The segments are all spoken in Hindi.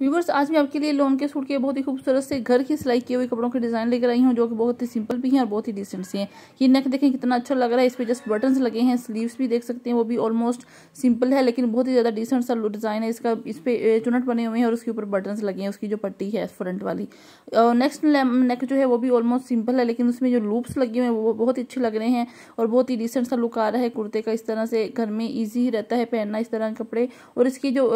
व्यूवर्स आज मैं आपके लिए लोन के सूट के बहुत ही खूबसूरत से घर की सिलाई किए हुए कपड़ों के डिज़ाइन लेकर आई हूँ जो कि बहुत ही सिंपल भी हैं और बहुत ही डिसेंट से हैं ये नेक देखें कितना अच्छा लग रहा है इस पर जस्ट बटन्स लगे हैं स्लीव्स भी देख सकते हैं वो भी ऑलमोस्ट सिंपल है लेकिन बहुत ही ज़्यादा डिसेंट सा डिज़ाइन है इसका इस पर चुनट बने हुए हैं और उसके ऊपर बटन्स लगे हैं उसकी जो पट्टी है फ्रंट वाली और नेक्स्ट नेक जो है वो भी ऑलमोस्ट सिंपल है लेकिन उसमें जो लूप्स लगे हुए हैं वो बहुत ही अच्छे लग रहे हैं और बहुत ही डिसेंट सा लुक आ रहा है कुर्ते का इस तरह से घर में ईजी रहता है पहनना इस तरह के कपड़े और इसकी जो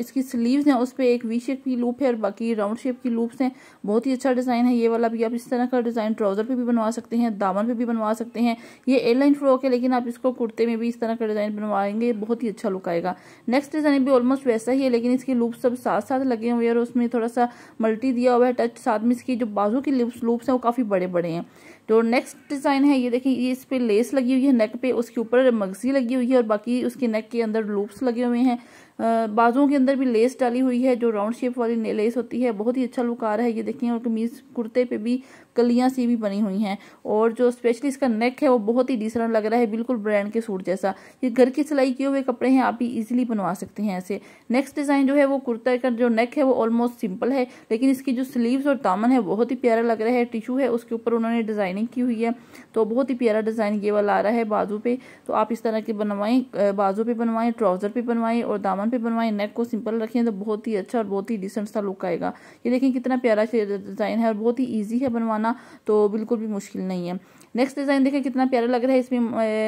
इसकी स्लीव्स हैं उस पर एक वी शेप की लूप है और बाकी राउंड शेप की लूप्स हैं बहुत ही अच्छा डिज़ाइन है ये वाला भी आप इस तरह का डिज़ाइन ट्राउज़र पे भी बनवा सकते हैं दामन पे भी बनवा सकते हैं ये ए लाइन फ्रॉक है लेकिन आप इसको कुर्ते में भी इस तरह का डिज़ाइन बनवाएंगे बहुत ही अच्छा लुक आएगा नेक्स्ट डिज़ाइन भी ऑलमोस्ट वैसा ही है लेकिन इसके लूप सब साथ साथ लगे हुए हैं और उसमें थोड़ा सा मल्टी दिया हुआ है टच साथ में इसकी जो बाजू की लूप्स हैं वो काफ़ी बड़े बड़े हैं जो नेक्स्ट डिज़ाइन है ये देखिए ये इस पर लेस लगी हुई है नेक पे उसके ऊपर मगजी लगी हुई है और बाकी उसके नेक के अंदर लूप्स लगे हुए हैं बाजों के अंदर भी लेस डाली हुई है जो राउंड शेप वाली लेस होती है बहुत ही अच्छा लुक आ रहा है ये देखिए और कमीज कुर्ते पे भी कलियाँ सी भी बनी हुई हैं और जो स्पेशली इसका नेक है वो बहुत ही डिसरेंट लग रहा है बिल्कुल ब्रांड के सूट जैसा ये घर की सिलाई किए हुए कपड़े हैं आप भी ईजिली बनवा सकते हैं ऐसे नेक्स्ट डिज़ाइन जो है वो कुर्ता का जो नेक है वो ऑलमोस्ट सिंपल है लेकिन इसकी जो स्लीव्स और दामन है बहुत ही प्यारा लग रहा है टिशू है उसके ऊपर उन्होंने डिज़ाइनिंग की हुई है तो बहुत ही प्यारा डिज़ाइन ये वाला आ रहा है बाजू पे तो आप इस तरह के बनवाएं बाजू पे बनवाएं ट्राउज़र पे बनवाएं और दामन पे बनवाएं नेक को सिंपल रखें तो बहुत ही अच्छा और बहुत ही डिसेंट सा लुक आएगा ये देखें कितना प्यारा डिज़ाइन है और बहुत ही ईजी है बनवाना तो बिल्कुल भी मुश्किल नहीं है नेक्स्ट डिज़ाइन देखें कितना प्यारा लग रहा है इसमें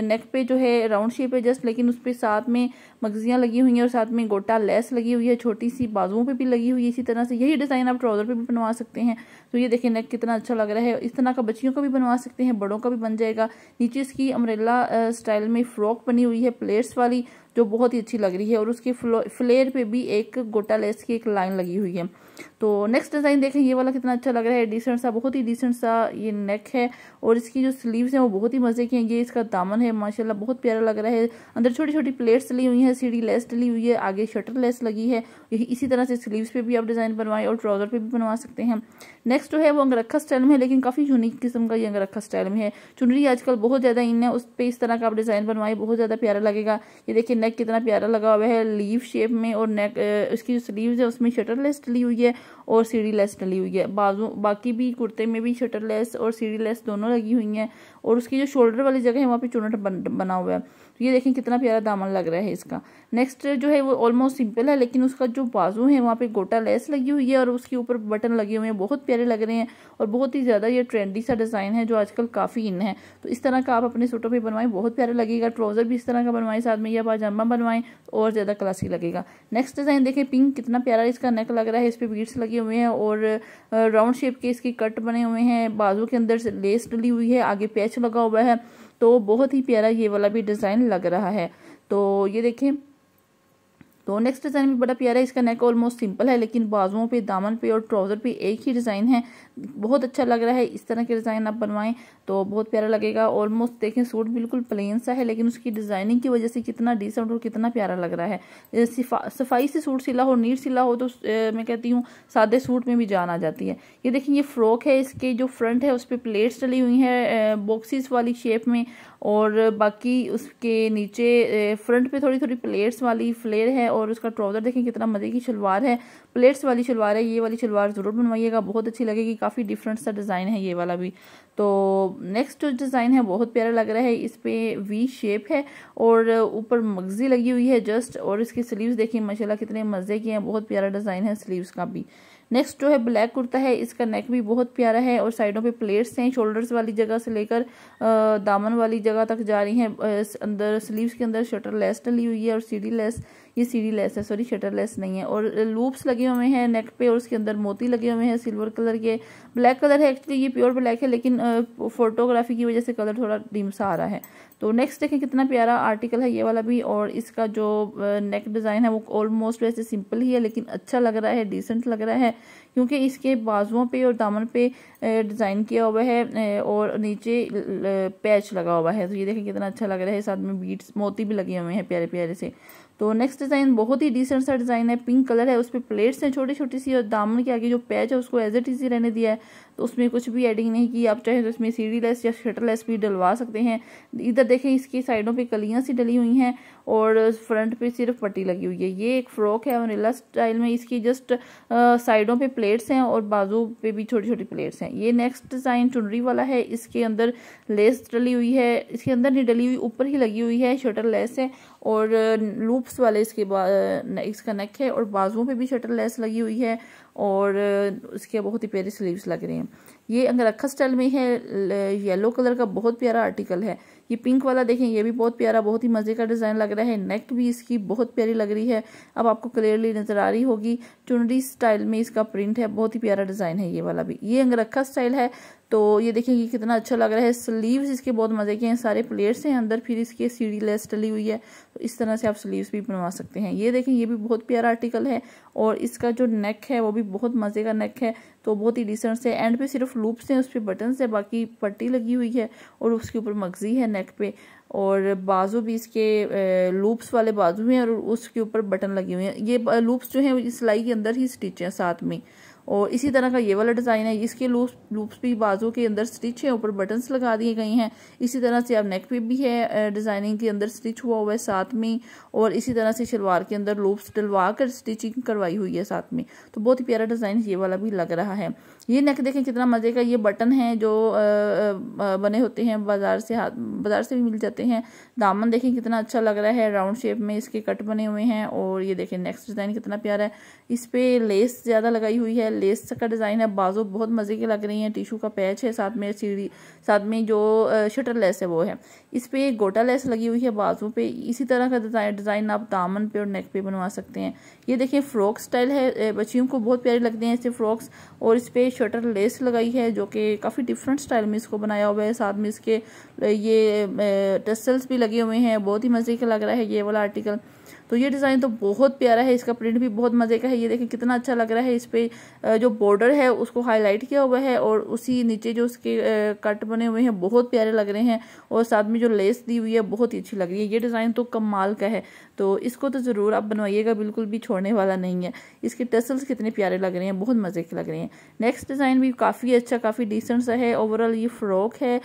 नेक पे जो है राउंड शेप है जस्ट लेकिन उस पर साथ में मगजियाँ लगी हुई हैं और साथ में गोटा लेस लगी हुई है छोटी सी बाजुओं पे भी लगी हुई है इसी तरह से यही डिज़ाइन आप ट्राउज़र पे भी बनवा सकते हैं तो ये देखें नेक कितना अच्छा लग रहा है इस तरह का बच्चियों का भी बनवा सकते हैं बड़ों का भी बन जाएगा नीचे इसकी अमरेला स्टाइल में फ्रॉक बनी हुई है प्लेट्स वाली जो बहुत ही अच्छी लग रही है और उसकी फ्लेयर पे भी एक गोटा लेस की एक लाइन लगी हुई है तो नेक्स्ट डिज़ाइन देखें ये वाला कितना अच्छा लग रहा है डिसेंट सा बहुत ही डिसेंट सा ये नेक है और इसकी जो स्लीव्स हैं वो बहुत ही मज़े की हैं ये इसका दामन है माशाल्लाह बहुत प्यारा लग रहा है अंदर छोटी छोटी प्लेट्स ली हुई हैं सीढ़ी लेस डली हुई है आगे शटर लेस लगी है यही इसी तरह से स्लीव्स पे भी आप डिज़ाइन बनवाएं और ट्राउज़र पे भी बनवा सकते हैं नेक्स्ट जो है वो अंगरखा स्टाइल में है लेकिन काफ़ी यूनिक किस्म का ये अंगरखा स्टाइल में है चुनरी आजकल बहुत ज़्यादा इन है उस पर इस तरह का आप डिज़ाइन बनवाएं बहुत ज़्यादा प्यारा लगेगा ये देखिए नेक कितना प्यारा लगा हुआ है लीव शेप में और नेक इसकी जो स्लीव्स है उसमें शटर लेस डली हुई है और सीढ़ी लेस डली हुई है बाजू बाकी भी कुर्ते में भी शटर लेस और सीढ़ी लेस दोनों लगी हुई हैं और उसकी जो शोल्डर वाली जगह है वहाँ पे चुनट बन, बना हुआ है तो ये देखें कितना प्यारा दामन लग रहा है इसका नेक्स्ट जो है वो ऑलमोस्ट सिंपल है लेकिन उसका जो बाजू है वहाँ पे गोटा लेस लगी हुई है और उसके ऊपर बटन लगे हुए हैं बहुत प्यारे लग रहे हैं और बहुत ही ज़्यादा ये ट्रेंडी सा डिज़ाइन है जो आजकल काफ़ी इन है तो इस तरह का आप अपने सूटों पर बनवाएं बहुत प्यारा लगेगा ट्राउज़र भी इस तरह का बनवाएं साथ में या पाजामा बनवाएं और ज़्यादा क्लासिक लगेगा नेक्स्ट डिज़ाइन देखें पिंक कितना प्यारा इसका नेक लग रहा है इस पर बीट्स लगे हुए हैं और राउंड शेप के इसके कट बने हुए हैं बाजू के अंदर लेस डली हुई है आगे पैच लगा हुआ है तो बहुत ही प्यारा ये वाला भी डिज़ाइन लग रहा है तो ये देखें तो नेक्स्ट डिज़ाइन भी बड़ा प्यारा है इसका नेक ऑलमोस्ट सिंपल है लेकिन बाजुओं पे दामन पे और ट्राउज़र पे एक ही डिज़ाइन है बहुत अच्छा लग रहा है इस तरह के डिज़ाइन आप बनवाएं तो बहुत प्यारा लगेगा ऑलमोस्ट देखें सूट बिल्कुल प्लेन सा है लेकिन उसकी डिज़ाइनिंग की वजह से कितना डिसेंट और कितना प्यारा लग रहा है सफाई से सूट सिला हो नीट सिला हो तो मैं कहती हूँ सादे सूट में भी जान आ जाती है ये देखें ये फ्रॉक है इसके जो फ्रंट है उस पर प्लेट्स डली हुई हैं बॉक्सिस वाली शेप में और बाकी उसके नीचे फ्रंट पे थोड़ी थोड़ी प्लेट्स वाली फ्लेयर है और उसका ट्राउज़र देखें कितना मज़े की शलवार है प्लेट्स वाली शलवार है ये वाली शलवार ज़रूर बनवाइएगा बहुत अच्छी लगेगी काफ़ी डिफरेंट सा डिज़ाइन है ये वाला भी तो नेक्स्ट जो डिज़ाइन है बहुत प्यारा लग रहा है इस पे वी शेप है और ऊपर मगजी लगी हुई है जस्ट और इसकी स्लीव्स देखिए माशाला कितने मज़े के हैं बहुत प्यारा डिज़ाइन है स्लीव्स का भी नेक्स्ट जो है ब्लैक कुर्ता है इसका नेक भी बहुत प्यारा है और साइडों पे प्लेट्स हैं शोल्डर्स वाली जगह से लेकर दामन वाली जगह तक जा रही हैं अंदर स्लीव्स के अंदर शटर लेस डली हुई है और सीढ़ी लेस ये सीढ़ी लेस है सॉरी शटर लेस नहीं है और लूप्स लगे हुए हैं नेक पे और उसके अंदर मोती लगे हुए हैं सिल्वर कलर के ब्लैक कलर है एक्चुअली ये प्योर ब्लैक है लेकिन फोटोग्राफी की वजह से कलर थोड़ा डिम सा आ रहा है तो नेक्स्ट देखें कितना प्यारा आर्टिकल है ये वाला भी और इसका जो नेक डिज़ाइन है वो ऑलमोस्ट वैसे सिंपल ही है लेकिन अच्छा लग रहा है डिसेंट लग रहा है क्योंकि इसके बाजुओं पे और दामन पे डिज़ाइन किया हुआ है और नीचे पैच लगा हुआ है तो ये देखें कितना अच्छा लग रहा है साथ में बीट्स मोती भी लगे हुए हैं प्यारे प्यारे से तो नेक्स्ट डिज़ाइन बहुत ही डिसेंट सा डिज़ाइन है पिंक कलर है उस पर प्लेट्स हैं छोटी छोटी सी और दामन के आगे जो पैच है उसको एज एट सी रहने दिया है तो उसमें कुछ भी एडिंग नहीं की आप चाहे तो इसमें सीढ़ी लेस या शटर लेस भी डलवा सकते हैं इधर देखें इसकी साइडों पर कलियाँ सी डली हुई हैं और फ्रंट पे सिर्फ पट्टी लगी हुई है ये एक फ्रॉक है वनीला स्टाइल में इसकी जस्ट साइडों पर प्लेट्स हैं और बाजू पे भी छोटी छोटी प्लेट्स हैं ये नेक्स्ट डिज़ाइन चुनरी वाला है इसके अंदर लेस डली हुई है इसके अंदर नहीं डली हुई ऊपर ही लगी हुई है शटर लेस है और लूप नेक्स वाले इसके इसका नेक है और बाजुओं पे भी शटर लेस लगी हुई है और इसके बहुत ही प्यारे स्लीव्स लग रहे हैं ये अंगरखा स्टाइल में है येलो कलर का बहुत प्यारा आर्टिकल है ये पिंक वाला देखें ये भी बहुत प्यारा बहुत ही मज़े का डिज़ाइन लग रहा है नेक भी इसकी बहुत प्यारी लग रही है अब आपको क्लियरली नज़र आ रही होगी चुनरी स्टाइल में इसका प्रिंट है बहुत ही प्यारा डिज़ाइन है ये वाला भी ये अंगरखा स्टाइल है तो ये देखिए ये कितना अच्छा लग रहा है स्लीव्स इसके बहुत मज़े के हैं सारे प्लेयर्स हैं अंदर फिर इसके सीढ़ी लेस डली हुई है तो इस तरह से आप स्लीव्स भी बनवा सकते हैं ये देखें ये भी बहुत प्यारा आर्टिकल है और इसका जो नेक है वो भी बहुत मज़े का नेक है तो बहुत ही डिसेंट से एंड पे सिर्फ लूप्स हैं उस पर बटन्स है बाकी पट्टी लगी हुई है और उसके ऊपर मगजी है नेक पे और बाजू भी इसके लूप्स वाले बाजू हैं और उसके ऊपर बटन लगे हुए हैं ये लूप्स जो हैं सिलाई के अंदर ही स्टिच हैं साथ में और इसी तरह का ये वाला डिज़ाइन है इसके लूप्स लूप्स भी बाजू के अंदर स्टिच है ऊपर बटन्स लगा दिए गए हैं इसी तरह से आप नेक पे भी है डिज़ाइनिंग के अंदर स्टिच हुआ हुआ है साथ में और इसी तरह से शलवार के अंदर लूप्स डलवा कर स्टिचिंग करवाई हुई है साथ में तो बहुत ही प्यारा डिज़ाइन ये वाला भी लग रहा है ये नेक देखें कितना मज़े का ये बटन है जो बने होते हैं बाज़ार से हाथ बाज़ार से भी मिल जाते हैं दामन देखें कितना अच्छा लग रहा है राउंड शेप में इसके कट बने हुए हैं और ये देखें नेक्स्ट डिज़ाइन कितना प्यारा है इस पर लेस ज़्यादा लगाई हुई है है लेस का डिज़ाइन है बाजू बहुत मज़े की लग रही हैं टिशू का पैच है साथ में सीढ़ी साथ में जो शटर लेस है वो है इस पर एक गोटा लेस लगी हुई है बाजू पे इसी तरह का डिज़ाइन डिज़ाइन आप दामन पे और नेक पे बनवा सकते हैं ये देखें फ्रॉक स्टाइल है बच्चियों को बहुत प्यारी लगते हैं ऐसे फ्रॉक्स और इस पर शटर लेस लगाई है जो कि काफ़ी डिफरेंट स्टाइल में इसको बनाया हुआ है साथ में इसके ये टसल्स भी लगे हुए हैं बहुत ही मज़े का लग रहा है ये वाला आर्टिकल तो ये डिज़ाइन तो बहुत प्यारा है इसका प्रिंट भी बहुत मज़े का है ये देखें कितना अच्छा लग रहा है इस पर जो बॉर्डर है उसको हाईलाइट किया हुआ है और उसी नीचे जो उसके कट बने हुए हैं बहुत प्यारे लग रहे हैं और साथ में जो लेस दी हुई है बहुत ही अच्छी लग रही है ये डिज़ाइन तो कमाल का है तो इसको तो ज़रूर आप बनवाइएगा बिल्कुल भी छोड़ने वाला नहीं है इसके टसल्स कितने प्यारे लग रहे हैं बहुत मज़े के लग रहे हैं नेक्स्ट डिज़ाइन भी काफ़ी अच्छा काफ़ी डिसेंट सा है ओवरऑल ये फ्रॉक है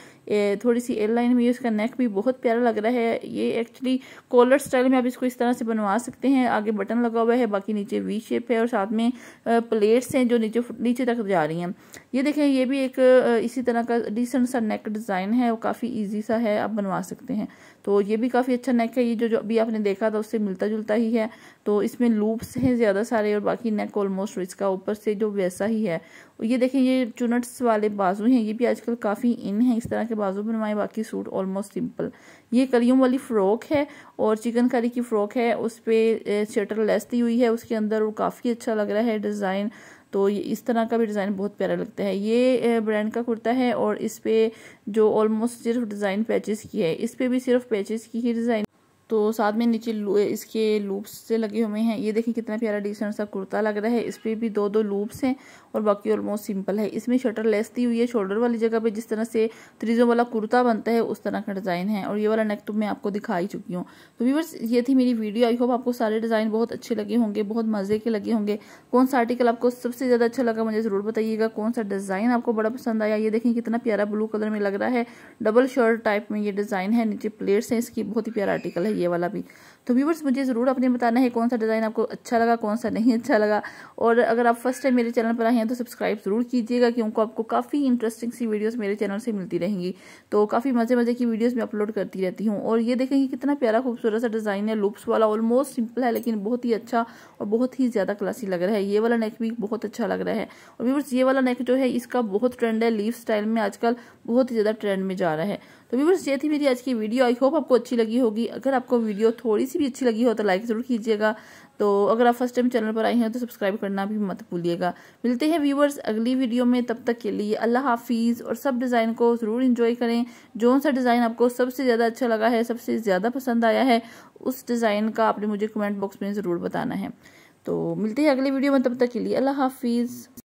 थोड़ी सी एल लाइन में ये इसका नेक भी बहुत प्यारा लग रहा है ये एक्चुअली कॉलर स्टाइल में आप इसको इस तरह से बनवा सकते हैं आगे बटन लगा हुआ है बाकी नीचे वी शेप है और साथ में प्लेट्स हैं जो नीचे नीचे तक जा रही हैं ये देखें ये भी एक इसी तरह का डिसेंट सा नेक डिज़ाइन है और काफ़ी ईजी सा है आप बनवा सकते हैं तो ये भी काफ़ी अच्छा नेक है ये जो जो अभी आपने देखा था उससे मिलता जुलता ही है तो इसमें लूप्स हैं ज़्यादा सारे और बाकी नेक ऑलमोस्ट तो इसका ऊपर से जो वैसा ही है ये देखें ये चुनट्स वाले बाजू हैं ये भी आजकल काफ़ी इन हैं इस तरह के बाजू बनवाए बाकी सूट ऑलमोस्ट सिंपल ये कलियों वाली फ़्रॉक है और चिकन की फ़्रॉक है उस पर शटर लेस दी हुई है उसके अंदर काफ़ी अच्छा लग रहा है डिज़ाइन तो ये इस तरह का भी डिज़ाइन बहुत प्यारा लगता है ये ब्रांड का कुर्ता है और इस पर जो ऑलमोस्ट सिर्फ डिज़ाइन पैचेस की है इस पर भी सिर्फ पैचेस की ही डिज़ाइन तो साथ में नीचे इसके लूप्स से लगे हुए हैं ये देखें कितना प्यारा डिसेंट सा कुर्ता लग रहा है इस पर भी दो दो लूप्स हैं और बाकी ऑलमोस्ट सिंपल है इसमें शटर लेस दी हुई है शोल्डर वाली जगह पे जिस तरह से त्रिजों वाला कुर्ता बनता है उस तरह का डिज़ाइन है और ये वाला नेक तो मैं आपको दिखा ही चुकी हूँ तो व्यूवर्स ये थी मेरी वीडियो आई होप आपको सारे डिज़ाइन बहुत अच्छे लगे होंगे बहुत मज़े के लगे होंगे कौन सा आर्टिकल आपको सबसे ज़्यादा अच्छा लगा मुझे ज़रूर बताइएगा कौन सा डिज़ाइन आपको बड़ा पसंद आया ये देखें कितना प्यारा ब्लू कलर में लग रहा है डबल शर्ट टाइप में ये डिज़ाइन है नीचे प्लेट्स हैं इसकी बहुत ही प्यारा आर्टिकल है ये वाला भी तो व्यूवर्स मुझे ज़रूर अपने बताना है कौन सा डिज़ाइन आपको अच्छा लगा कौन सा नहीं अच्छा लगा और अगर आप फर्स्ट टाइम मेरे चैनल पर आए हैं तो सब्सक्राइब ज़रूर कीजिएगा क्योंकि आपको काफ़ी इंटरेस्टिंग सी वीडियोस मेरे चैनल से मिलती रहेंगी तो काफ़ी मज़े मज़े की वीडियोस मैं अपलोड करती रहती हूँ और ये देखेंगे कितना प्यारा खूबसूरत सा डिज़ाइन है लुप्स वाला ऑलमोस्ट सिंपल है लेकिन बहुत ही अच्छा और बहुत ही ज़्यादा क्लासी लग रहा है ये वाला नेक भी बहुत अच्छा लग रहा है और व्यूवर्स ये वाला नेक जो है इसका बहुत ट्रेंड है लीव स्टाइल में आजकल बहुत ही ज़्यादा ट्रेंड में जा रहा है तो व्यूवर्स ये थी मेरी आज की वीडियो आई होप आपको अच्छी लगी होगी अगर आपको वीडियो थोड़ी सी भी अच्छी लगी हो तो लाइक ज़रूर कीजिएगा तो अगर आप फर्स्ट टाइम चैनल पर आए हैं तो सब्सक्राइब करना भी मत भूलिएगा मिलते हैं व्यूवर्स अगली वीडियो में तब तक के लिए अल्लाह हाफिज़ और सब डिज़ाइन को ज़रूर इन्जॉय करें जो सा डिज़ाइन आपको सबसे ज़्यादा अच्छा लगा है सबसे ज़्यादा पसंद आया है उस डिज़ाइन का आपने मुझे कमेंट बॉक्स में ज़रूर बताना है तो मिलते हैं अगली वीडियो में तब तक के लिए अल्लाह हाफिज़